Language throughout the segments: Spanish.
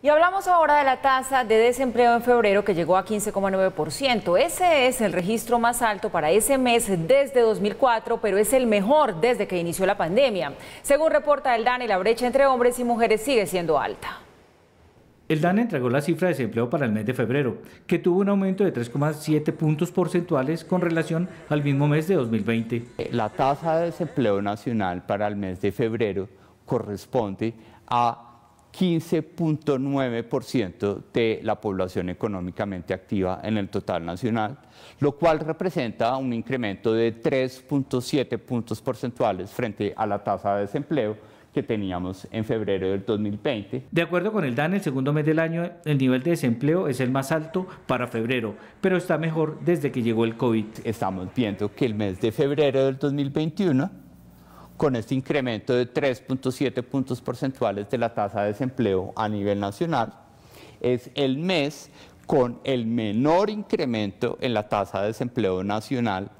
Y hablamos ahora de la tasa de desempleo en febrero que llegó a 15,9%. Ese es el registro más alto para ese mes desde 2004, pero es el mejor desde que inició la pandemia. Según reporta el DANE, la brecha entre hombres y mujeres sigue siendo alta. El DANE entregó la cifra de desempleo para el mes de febrero, que tuvo un aumento de 3,7 puntos porcentuales con relación al mismo mes de 2020. La tasa de desempleo nacional para el mes de febrero corresponde a 15.9% de la población económicamente activa en el total nacional, lo cual representa un incremento de 3.7 puntos porcentuales frente a la tasa de desempleo que teníamos en febrero del 2020. De acuerdo con el DAN, el segundo mes del año el nivel de desempleo es el más alto para febrero, pero está mejor desde que llegó el COVID. Estamos viendo que el mes de febrero del 2021 con este incremento de 3.7 puntos porcentuales de la tasa de desempleo a nivel nacional. Es el mes con el menor incremento en la tasa de desempleo nacional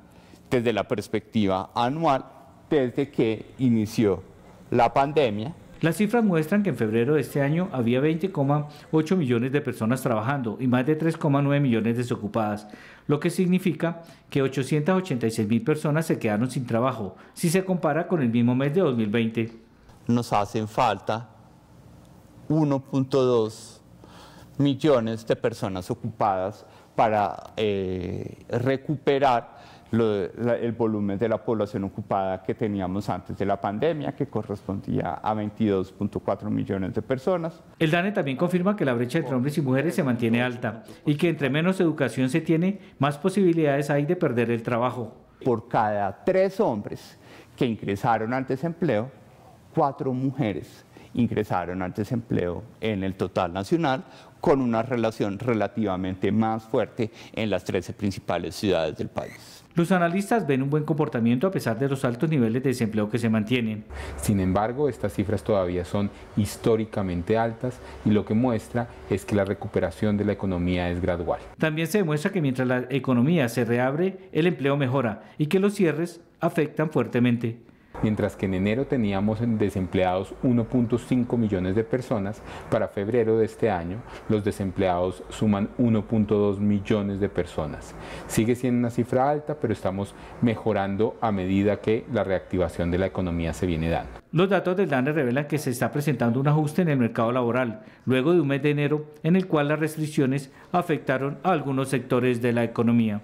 desde la perspectiva anual desde que inició la pandemia las cifras muestran que en febrero de este año había 20,8 millones de personas trabajando y más de 3,9 millones desocupadas, lo que significa que 886 mil personas se quedaron sin trabajo, si se compara con el mismo mes de 2020. Nos hacen falta 1.2 millones de personas ocupadas para eh, recuperar el volumen de la población ocupada que teníamos antes de la pandemia, que correspondía a 22.4 millones de personas. El DANE también confirma que la brecha entre hombres y mujeres se mantiene alta y que entre menos educación se tiene, más posibilidades hay de perder el trabajo. Por cada tres hombres que ingresaron al desempleo, cuatro mujeres ingresaron al desempleo en el total nacional, con una relación relativamente más fuerte en las 13 principales ciudades del país. Los analistas ven un buen comportamiento a pesar de los altos niveles de desempleo que se mantienen. Sin embargo, estas cifras todavía son históricamente altas y lo que muestra es que la recuperación de la economía es gradual. También se demuestra que mientras la economía se reabre, el empleo mejora y que los cierres afectan fuertemente mientras que en enero teníamos desempleados 1.5 millones de personas, para febrero de este año los desempleados suman 1.2 millones de personas. Sigue siendo una cifra alta, pero estamos mejorando a medida que la reactivación de la economía se viene dando. Los datos del DANE revelan que se está presentando un ajuste en el mercado laboral, luego de un mes de enero en el cual las restricciones afectaron a algunos sectores de la economía.